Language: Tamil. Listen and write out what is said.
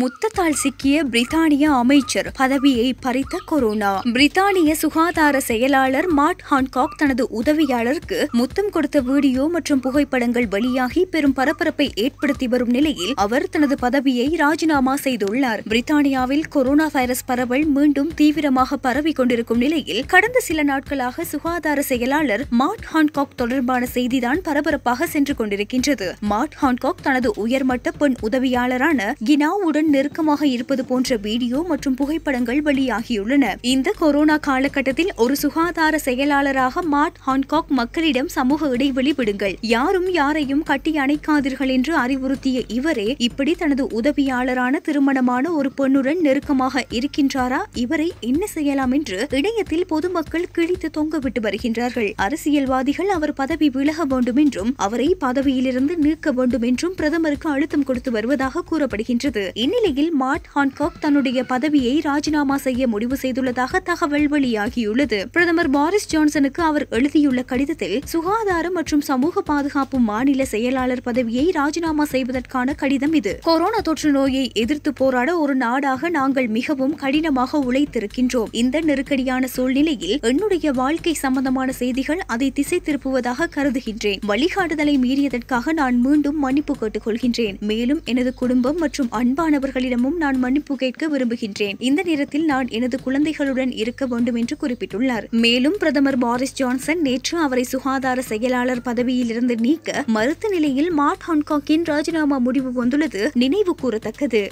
முத்தத்தால் சிக்கிய பிரித்தானிய அமைச்சர் பதவியை பறித்த கொரோனா பிரித்தானிய சுகாதார செயலாளர் மார்ட் ஹான்காக் தனது உதவியாளருக்கு முத்தம் கொடுத்த வீடியோ மற்றும் புகைப்படங்கள் வெளியாகி பெரும் பரபரப்பை ஏற்படுத்தி வரும் நிலையில் அவர் தனது பதவியை ராஜினாமா செய்துள்ளார் பிரித்தானியாவில் கொரோனா வைரஸ் பரவல் மீண்டும் தீவிரமாக பரவி கொண்டிருக்கும் நிலையில் கடந்த சில நாட்களாக சுகாதார செயலாளர் மார்ட் ஹான்காக் தொடர்பான செய்திதான் பரபரப்பாக சென்று கொண்டிருக்கின்றது மார்ட் ஹான்காக் தனது உயர்மட்ட பெண் உதவியாளரான கினாவுடன் நெருக்கமாக இருப்பது போன்ற வீடியோ மற்றும் புகைப்படங்கள் வெளியாகியுள்ளன இந்த கொரோனா காலகட்டத்தில் ஒரு சுகாதார செயலாளராக மார்ட் ஹான்காக் மக்களிடம் சமூக இடைவெளி விடுங்கள் யாரும் யாரையும் கட்டி அணைக்காதீர்கள் என்று அறிவுறுத்திய இவரே இப்படி தனது உதவியாளரான திருமணமான ஒரு பெண்ணுடன் நெருக்கமாக இருக்கின்றாரா இவரை என்ன செய்யலாம் என்று இணையத்தில் பொதுமக்கள் கிழித்து தொங்கவிட்டு வருகின்றார்கள் அரசியல்வாதிகள் அவர் பதவி விலக வேண்டும் என்றும் அவரை பதவியிலிருந்து நீக்க வேண்டும் என்றும் பிரதமருக்கு அழுத்தம் கொடுத்து வருவதாக கூறப்படுகின்றது இந்நிலையில் மார்ட் ஹான்காக் தன்னுடைய பதவியை ராஜினாமா செய்ய முடிவு செய்துள்ளதாக தகவல் வெளியாகியுள்ளது பிரதமர் பாரிஸ் ஜான்சனுக்கு அவர் எழுதியுள்ள கடிதத்தில் சுகாதாரம் மற்றும் சமூக பாதுகாப்பு மாநில செயலாளர் பதவியை ராஜினாமா செய்வதற்கான கடிதம் இது கொரோனா தொற்று நோயை எதிர்த்து போராட ஒரு நாடாக நாங்கள் மிகவும் கடினமாக உழைத்திருக்கின்றோம் இந்த நெருக்கடியான சூழ்நிலையில் என்னுடைய வாழ்க்கை சம்பந்தமான செய்திகள் அதை திசை திருப்புவதாக கருதுகின்றேன் வழிகாட்டுதலை மீறியதற்காக நான் மீண்டும் மன்னிப்பு கொள்கின்றேன் மேலும் எனது குடும்பம் மற்றும் அன்பானவர் அவர்களிடமும் நான் மன்னிப்பு கேட்க விரும்புகின்றேன் இந்த நேரத்தில் நான் எனது குழந்தைகளுடன் இருக்க வேண்டும் என்று குறிப்பிட்டுள்ளார் மேலும் பிரதமர் பாரிஸ் ஜான்சன் நேற்று அவரை சுகாதார செயலாளர் பதவியிலிருந்து நீக்க மறுத்த நிலையில் மார்க் ஹாங்காங்கின் ராஜினாமா முடிவு வந்துள்ளது நினைவு கூறத்தக்கது